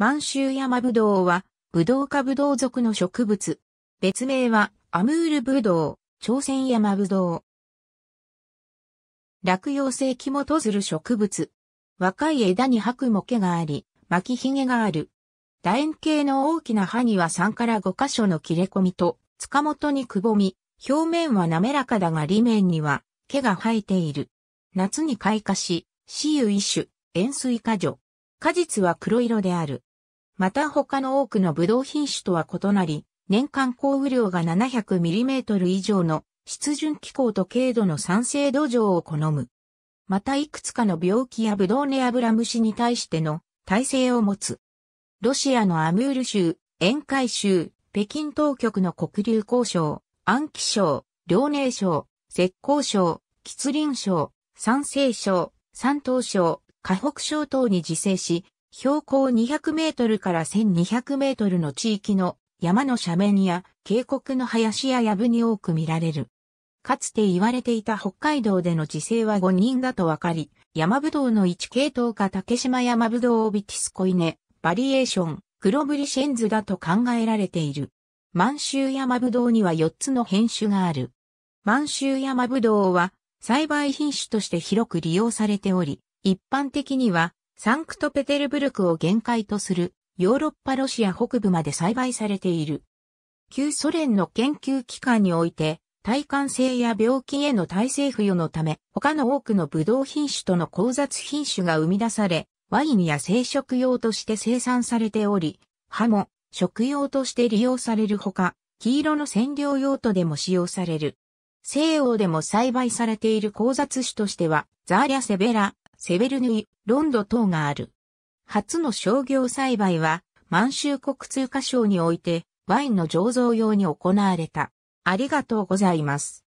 満州山ぶどうは、ぶどう科ぶどう属の植物。別名は、アムールぶどう、朝鮮山ぶどう。落葉性木もとずる植物。若い枝に吐くも毛があり、巻きひげがある。楕円形の大きな葉には3から5箇所の切れ込みと、塚元にくぼみ、表面は滑らかだが裏面には毛が生えている。夏に開花し、雌雄一種、塩水果樹。果実は黒色である。また他の多くのブドウ品種とは異なり、年間降雨量が 700mm 以上の湿潤気候と軽度の酸性土壌を好む。またいくつかの病気やブドウネアブラムシに対しての耐性を持つ。ロシアのアムール州、沿海州、北京当局の黒流交渉、安記省、遼寧省、石膏省、吉林省、山西省、山東省、河北省等に自生し、標高200メートルから1200メートルの地域の山の斜面や渓谷の林や藪に多く見られる。かつて言われていた北海道での地勢は5人だとわかり、山ぶどうの1系統か竹島山ぶどうオビティスコイネ、バリエーション、黒ブリシェンズだと考えられている。満州山ぶどうには4つの品種がある。満州山ぶどうは栽培品種として広く利用されており、一般的にはサンクトペテルブルクを限界とするヨーロッパロシア北部まで栽培されている。旧ソ連の研究機関において、耐寒性や病気への耐性付与のため、他の多くのブドウ品種との交雑品種が生み出され、ワインや生食用として生産されており、葉も食用として利用されるほか、黄色の染料用途でも使用される。西欧でも栽培されている交雑種としては、ザーリャセベラ、セベルヌイ、ロンド等がある。初の商業栽培は、満州国通貨省において、ワインの醸造用に行われた。ありがとうございます。